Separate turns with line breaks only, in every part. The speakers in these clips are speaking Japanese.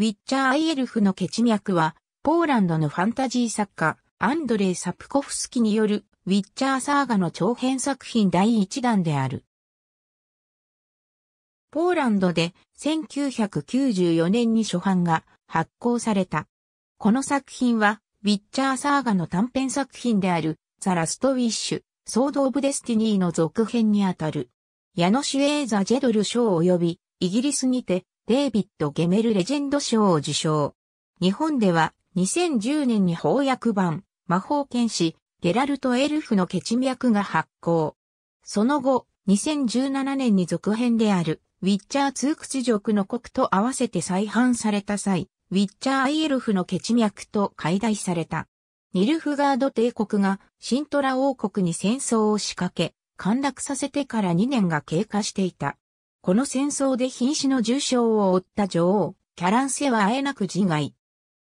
ウィッチャー・アイエルフの血脈は、ポーランドのファンタジー作家、アンドレイ・サプコフスキによる、ウィッチャーサーガの長編作品第1弾である。ポーランドで1994年に初版が発行された。この作品は、ウィッチャーサーガの短編作品である、ザ・ラスト・ウィッシュ、ソード・オブ・デスティニーの続編にあたる。ヤノシュエーザ・ジェドル賞及び、イギリスにて、デイビッド・ゲメルレジェンド賞を受賞。日本では2010年に翻訳版、魔法剣士、ゲラルト・エルフのケチ脈が発行。その後、2017年に続編である、ウィッチャー2屈辱の国と合わせて再販された際、ウィッチャー・アイエルフのケチ脈と解体された。ニルフガード帝国がシントラ王国に戦争を仕掛け、陥落させてから2年が経過していた。この戦争で瀕死の重傷を負った女王、キャランセはあえなく自害。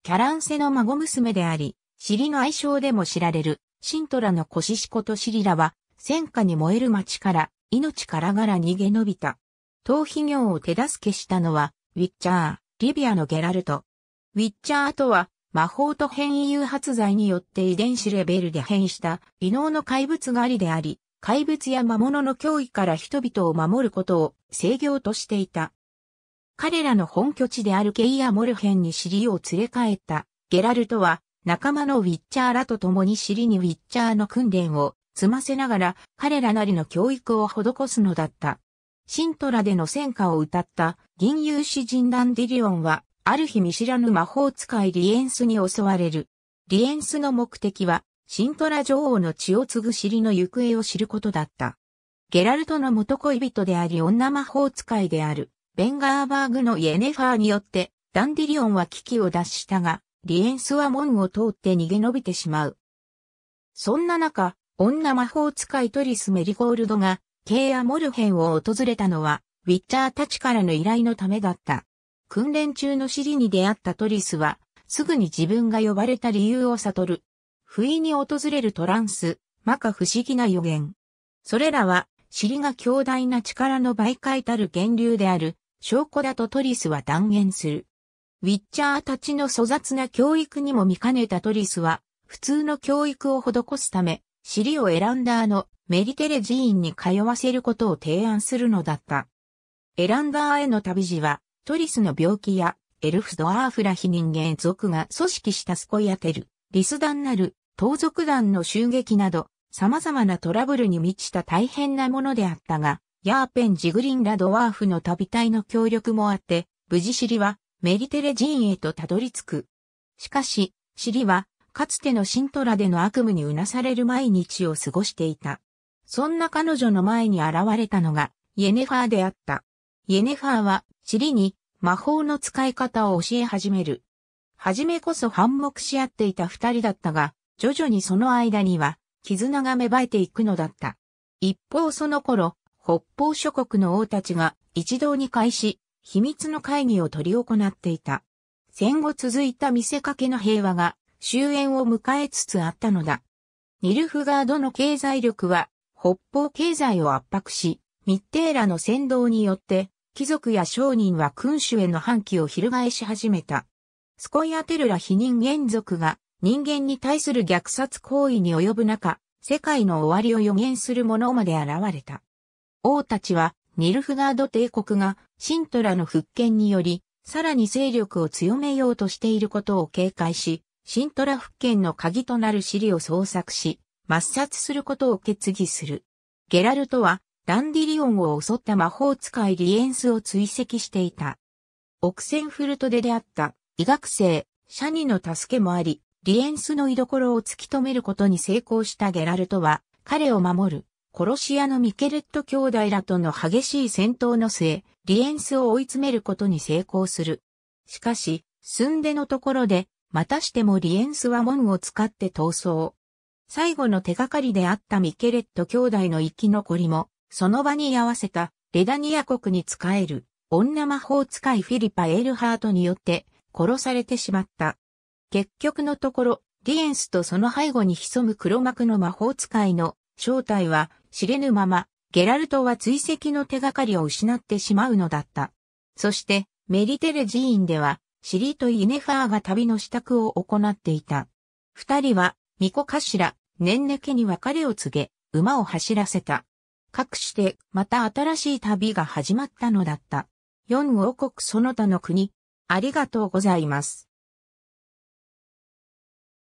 キャランセの孫娘であり、シリの愛称でも知られる、シントラのコシシコとシリラは、戦火に燃える町から、命からがら逃げ延びた。逃避業を手助けしたのは、ウィッチャー、リビアのゲラルト。ウィッチャーとは、魔法と変異誘発剤によって遺伝子レベルで変異した、異能の怪物狩りであり、怪物や魔物の脅威から人々を守ることを制御としていた。彼らの本拠地であるケイア・モルヘンに尻を連れ帰ったゲラルトは仲間のウィッチャーらと共に尻にウィッチャーの訓練を積ませながら彼らなりの教育を施すのだった。シントラでの戦果を歌った銀融詩人ダンディリオンはある日見知らぬ魔法使いリエンスに襲われる。リエンスの目的はシントラ女王の血を継ぐ尻の行方を知ることだった。ゲラルトの元恋人であり女魔法使いである、ベンガーバーグのイェネファーによって、ダンディリオンは危機を脱したが、リエンスは門を通って逃げ延びてしまう。そんな中、女魔法使いトリス・メリゴールドが、ケイア・モルヘンを訪れたのは、ウィッチャーたちからの依頼のためだった。訓練中の尻に出会ったトリスは、すぐに自分が呼ばれた理由を悟る。不意に訪れるトランス、摩訶不思議な予言。それらは、尻が強大な力の媒介たる源流である証拠だとトリスは断言する。ウィッチャーたちの粗雑な教育にも見かねたトリスは、普通の教育を施すため、尻をエランダーのメリテレ寺院に通わせることを提案するのだった。エランダーへの旅路は、トリスの病気や、エルフドアーフラヒ人間族が組織したスコイアテル、リス団なる、盗賊団の襲撃など、様々なトラブルに満ちた大変なものであったが、ヤーペン・ジグリンラ・ドワーフの旅隊の協力もあって、無事シリはメリテレ陣へとたどり着く。しかし、シリは、かつてのシントラでの悪夢にうなされる毎日を過ごしていた。そんな彼女の前に現れたのが、イェネファーであった。イェネファーは、シリに魔法の使い方を教え始める。はじめこそ反目し合っていた二人だったが、徐々にその間には、絆が芽生えていくのだった。一方その頃、北方諸国の王たちが一堂に会し、秘密の会議を取り行っていた。戦後続いた見せかけの平和が終焉を迎えつつあったのだ。ニルフガードの経済力は北方経済を圧迫し、密偵らの先導によって貴族や商人は君主への反旗を翻し始めた。スコイアテルラ否認原族が人間に対する虐殺行為に及ぶ中、世界の終わりを予言する者まで現れた。王たちは、ニルフガード帝国が、シントラの復権により、さらに勢力を強めようとしていることを警戒し、シントラ復権の鍵となる尻を捜索し、抹殺することを決議する。ゲラルトは、ランディリオンを襲った魔法使いリエンスを追跡していた。オクセンフルトで出会った医学生、シャニの助けもあり、リエンスの居所を突き止めることに成功したゲラルトは、彼を守る、殺し屋のミケレット兄弟らとの激しい戦闘の末、リエンスを追い詰めることに成功する。しかし、すんでのところで、またしてもリエンスは門を使って逃走。最後の手がかりであったミケレット兄弟の生き残りも、その場に居合わせたレダニア国に仕える女魔法使いフィリパ・エルハートによって殺されてしまった。結局のところ、ディエンスとその背後に潜む黒幕の魔法使いの正体は知れぬまま、ゲラルトは追跡の手がかりを失ってしまうのだった。そして、メリテレ寺院では、シリとイネファーが旅の支度を行っていた。二人は、巫女頭、ネンネケに別れを告げ、馬を走らせた。かくして、また新しい旅が始まったのだった。四王国その他の国、ありがとうございます。